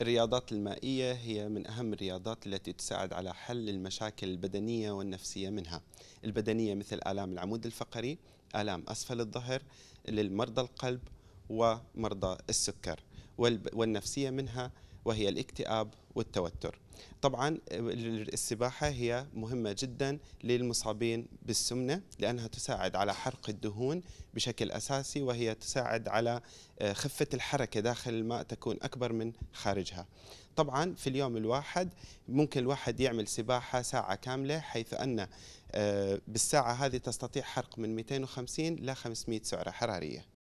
الرياضات المائية هي من أهم الرياضات التي تساعد على حل المشاكل البدنية والنفسية منها البدنية مثل آلام العمود الفقري آلام أسفل الظهر للمرضى القلب ومرضى السكر والنفسية منها وهي الاكتئاب والتوتر طبعا السباحة هي مهمة جدا للمصابين بالسمنة لأنها تساعد على حرق الدهون بشكل أساسي وهي تساعد على آه، خفة الحركة داخل الماء تكون أكبر من خارجها طبعا في اليوم الواحد ممكن الواحد يعمل سباحة ساعة كاملة حيث أن آه، بالساعة هذه تستطيع حرق من 250 ل 500 سعرة حرارية